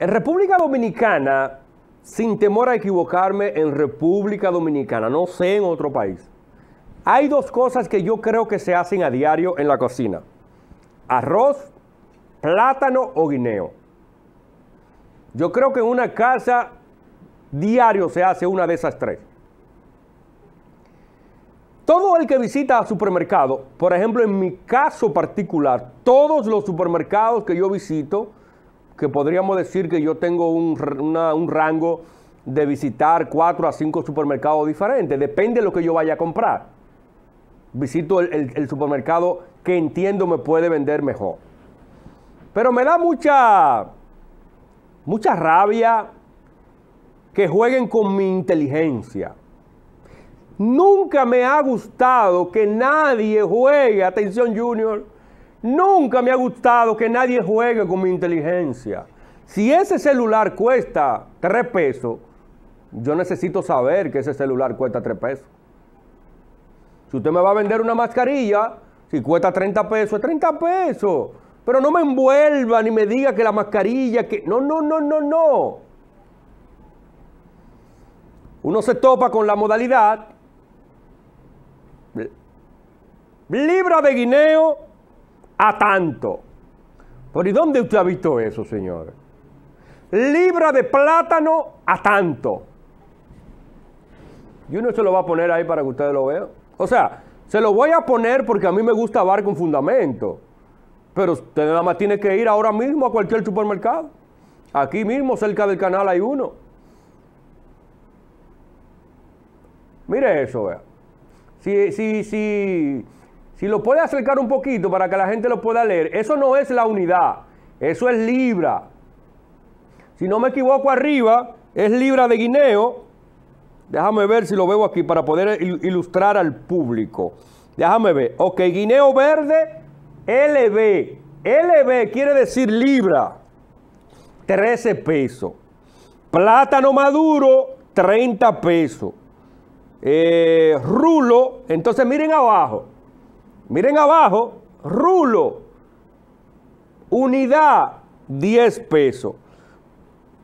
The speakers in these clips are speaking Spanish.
En República Dominicana, sin temor a equivocarme, en República Dominicana, no sé en otro país, hay dos cosas que yo creo que se hacen a diario en la cocina. Arroz, plátano o guineo. Yo creo que en una casa diario se hace una de esas tres. Todo el que visita a supermercado, por ejemplo, en mi caso particular, todos los supermercados que yo visito, que podríamos decir que yo tengo un, rango de visitar cuatro a cinco supermercados diferentes, depende de lo que yo vaya a comprar. Visito el, el supermercado que entiendo me puede vender mejor. Pero me da mucha, mucha rabia que jueguen con mi inteligencia. Nunca me ha gustado que nadie juegue, atención Junior, Nunca me ha gustado que nadie juegue con mi inteligencia. Si ese celular cuesta tres pesos, yo necesito saber que ese celular cuesta tres pesos. Si usted me va a vender una mascarilla, si cuesta 30 pesos, es 30 pesos. Pero no me envuelva ni me diga que la mascarilla, que... No, no, no, no, no. Uno se topa con la modalidad. Libra de guineo a tanto. ¿Pero y dónde usted ha visto eso, señores? Libra de plátano a tanto. Yo no se lo va a poner ahí para que ustedes lo vean. O sea, se lo voy a poner porque a mí me gusta bar con fundamento. Pero usted nada más tiene que ir ahora mismo a cualquier supermercado. Aquí mismo, cerca del canal, hay uno. Mire eso, vea. Si, si, si si lo puede acercar un poquito para que la gente lo pueda leer, eso no es la unidad, eso es libra. Si no me equivoco arriba, es libra de guineo. Déjame ver si lo veo aquí para poder ilustrar al público. Déjame ver. Ok, guineo verde, LB. LB quiere decir libra, 13 pesos. Plátano maduro, 30 pesos. Eh, rulo, entonces miren abajo. Miren abajo, rulo, unidad, 10 pesos.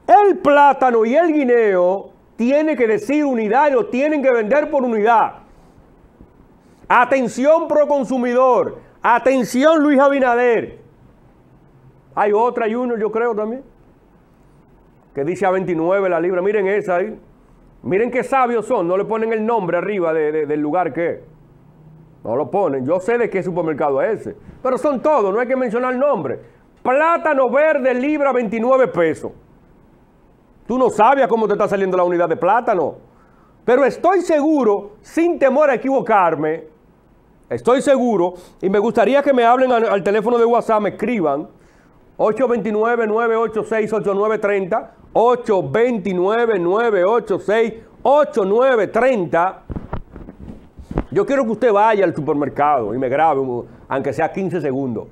El plátano y el guineo tiene que decir unidad y lo tienen que vender por unidad. Atención pro consumidor, atención Luis Abinader. Hay otra uno yo creo también, que dice a 29 la libra. Miren esa ahí. Miren qué sabios son, no le ponen el nombre arriba del lugar que es. No lo ponen. Yo sé de qué supermercado es ese. Pero son todos, no hay que mencionar nombre. Plátano verde libra 29 pesos. Tú no sabes cómo te está saliendo la unidad de plátano. Pero estoy seguro, sin temor a equivocarme, estoy seguro, y me gustaría que me hablen al, al teléfono de WhatsApp, me escriban, 829-986-8930, 829-986-8930, yo quiero que usted vaya al supermercado y me grabe, aunque sea 15 segundos.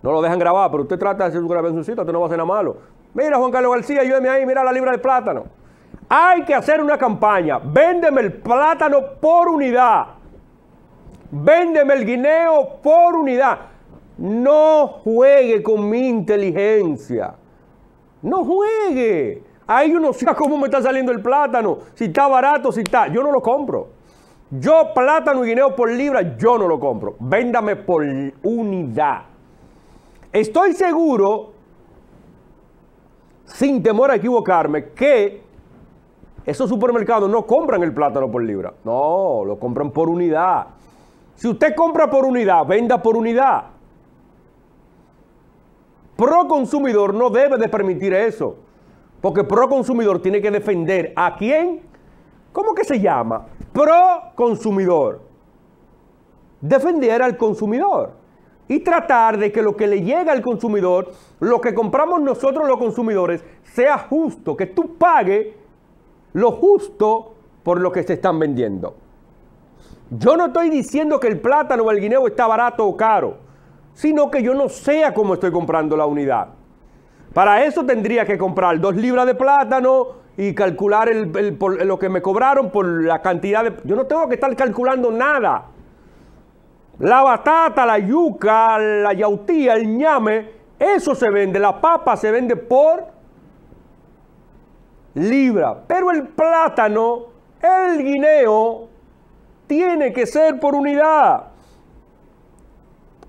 No lo dejan grabar, pero usted trata de hacer su sitio. usted no va a hacer nada malo. Mira, Juan Carlos García, ayúdeme ahí, mira la libra de plátano. Hay que hacer una campaña. Véndeme el plátano por unidad. Véndeme el guineo por unidad. No juegue con mi inteligencia. No juegue. Ahí uno no cómo me está saliendo el plátano. Si está barato, si está. Yo no lo compro. Yo plátano y guineo por libra, yo no lo compro. Véndame por unidad. Estoy seguro, sin temor a equivocarme, que esos supermercados no compran el plátano por libra. No, lo compran por unidad. Si usted compra por unidad, venda por unidad. Pro consumidor no debe de permitir eso. Porque pro consumidor tiene que defender a quién ¿cómo que se llama? Pro consumidor. Defender al consumidor y tratar de que lo que le llega al consumidor, lo que compramos nosotros los consumidores, sea justo, que tú pagues lo justo por lo que se están vendiendo. Yo no estoy diciendo que el plátano o el guineo está barato o caro, sino que yo no sea cómo estoy comprando la unidad. Para eso tendría que comprar dos libras de plátano, y calcular lo que me cobraron por la cantidad de... Yo no tengo que estar calculando nada. La batata, la yuca, la yautía, el ñame, eso se vende. La papa se vende por libra. Pero el plátano, el guineo, tiene que ser por unidad.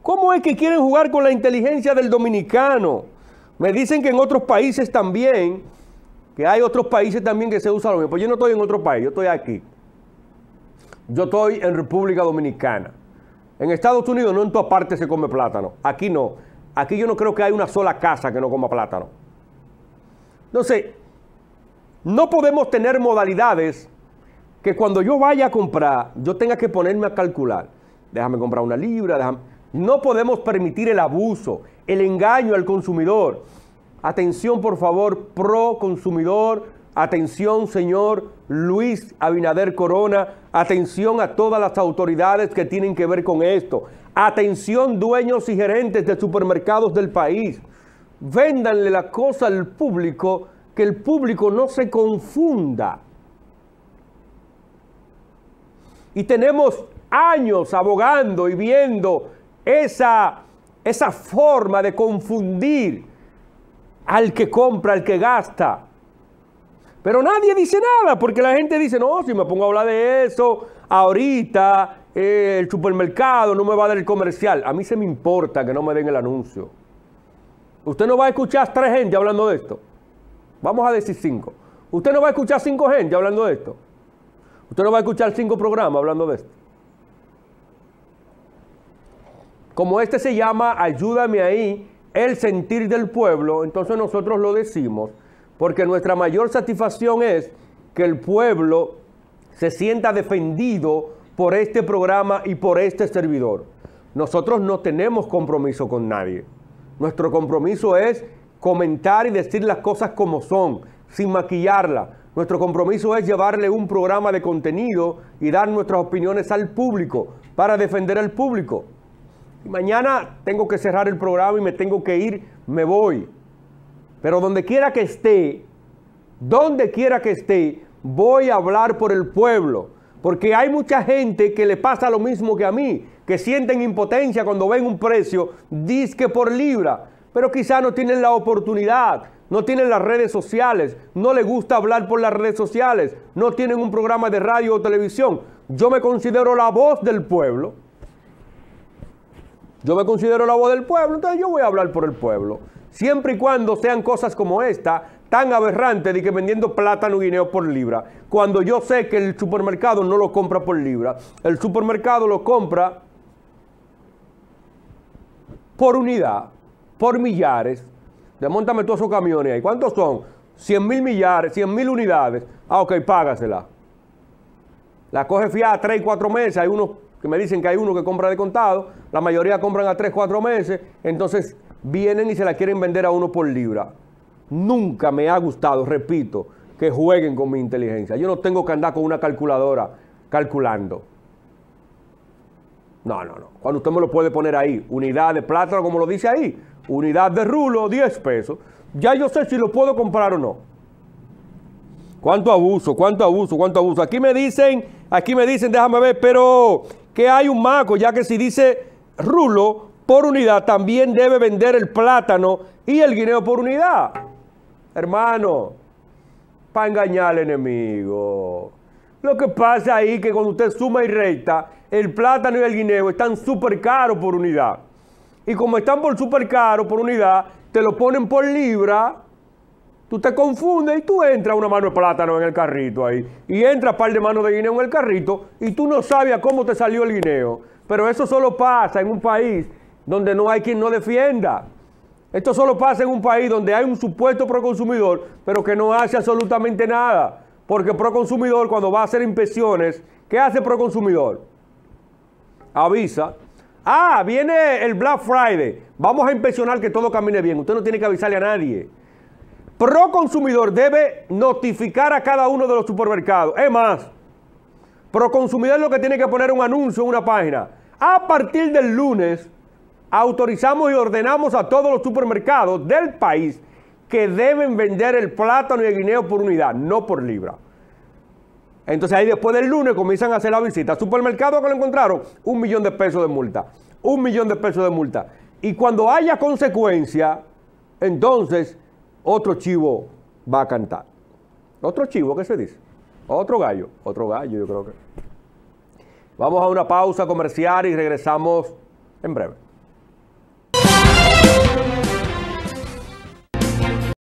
¿Cómo es que quieren jugar con la inteligencia del dominicano? Me dicen que en otros países también que hay otros países también que se usa lo mismo. Pues yo no estoy en otro país, yo estoy aquí. Yo estoy en República Dominicana. En Estados Unidos no en todas partes se come plátano. Aquí no. Aquí yo no creo que haya una sola casa que no coma plátano. Entonces, no podemos tener modalidades que cuando yo vaya a comprar, yo tenga que ponerme a calcular. Déjame comprar una libra, déjame... No podemos permitir el abuso, el engaño al consumidor. Atención, por favor, pro consumidor. Atención, señor Luis Abinader Corona. Atención a todas las autoridades que tienen que ver con esto. Atención, dueños y gerentes de supermercados del país. Véndanle la cosa al público, que el público no se confunda. Y tenemos años abogando y viendo esa, esa forma de confundir al que compra, al que gasta. Pero nadie dice nada, porque la gente dice, no, si me pongo a hablar de eso, ahorita eh, el supermercado no me va a dar el comercial. A mí se me importa que no me den el anuncio. Usted no va a escuchar tres gente hablando de esto. Vamos a decir cinco. Usted no va a escuchar cinco gente hablando de esto. Usted no va a escuchar cinco programas hablando de esto. Como este se llama Ayúdame ahí, el sentir del pueblo, entonces nosotros lo decimos, porque nuestra mayor satisfacción es que el pueblo se sienta defendido por este programa y por este servidor. Nosotros no tenemos compromiso con nadie. Nuestro compromiso es comentar y decir las cosas como son, sin maquillarlas. Nuestro compromiso es llevarle un programa de contenido y dar nuestras opiniones al público, para defender al público mañana tengo que cerrar el programa y me tengo que ir, me voy. Pero donde quiera que esté, donde quiera que esté, voy a hablar por el pueblo. Porque hay mucha gente que le pasa lo mismo que a mí, que sienten impotencia cuando ven un precio, disque por libra, pero quizá no tienen la oportunidad, no tienen las redes sociales, no les gusta hablar por las redes sociales, no tienen un programa de radio o televisión. Yo me considero la voz del pueblo yo me considero la voz del pueblo, entonces yo voy a hablar por el pueblo. Siempre y cuando sean cosas como esta, tan aberrantes de que vendiendo plátano guineo por libra, cuando yo sé que el supermercado no lo compra por libra, el supermercado lo compra por unidad, por millares. Desmontame todos esos camiones ahí. ¿Cuántos son? 100 mil millares, 100 mil unidades. Ah, ok, págasela. La coge fiada tres, y 4 meses. Hay unos que me dicen que hay uno que compra de contado, la mayoría compran a 3, 4 meses, entonces vienen y se la quieren vender a uno por libra. Nunca me ha gustado, repito, que jueguen con mi inteligencia. Yo no tengo que andar con una calculadora calculando. No, no, no. Cuando usted me lo puede poner ahí, unidad de plata, como lo dice ahí, unidad de rulo, 10 pesos. Ya yo sé si lo puedo comprar o no. ¿Cuánto abuso? ¿Cuánto abuso? ¿Cuánto abuso? Aquí me dicen, aquí me dicen, déjame ver, pero que hay un maco, ya que si dice rulo por unidad, también debe vender el plátano y el guineo por unidad. Hermano, para engañar al enemigo. Lo que pasa ahí es que cuando usted suma y recta, el plátano y el guineo están súper caros por unidad. Y como están por súper caros por unidad, te lo ponen por libra tú te confundes y tú entras una mano de plátano en el carrito ahí. Y entras par de manos de guineo en el carrito y tú no sabías cómo te salió el guineo. Pero eso solo pasa en un país donde no hay quien no defienda. Esto solo pasa en un país donde hay un supuesto proconsumidor, pero que no hace absolutamente nada. Porque proconsumidor cuando va a hacer inspecciones, ¿qué hace proconsumidor? Avisa. Ah, viene el Black Friday. Vamos a inspeccionar que todo camine bien. Usted no tiene que avisarle a nadie. Proconsumidor debe notificar a cada uno de los supermercados. Es más, Proconsumidor lo que tiene que poner un anuncio en una página. A partir del lunes, autorizamos y ordenamos a todos los supermercados del país que deben vender el plátano y el guineo por unidad, no por libra. Entonces ahí después del lunes comienzan a hacer la visita. Supermercado que lo encontraron, un millón de pesos de multa. Un millón de pesos de multa. Y cuando haya consecuencia, entonces otro chivo va a cantar. Otro chivo, ¿qué se dice? Otro gallo, otro gallo yo creo que. Vamos a una pausa comercial y regresamos en breve.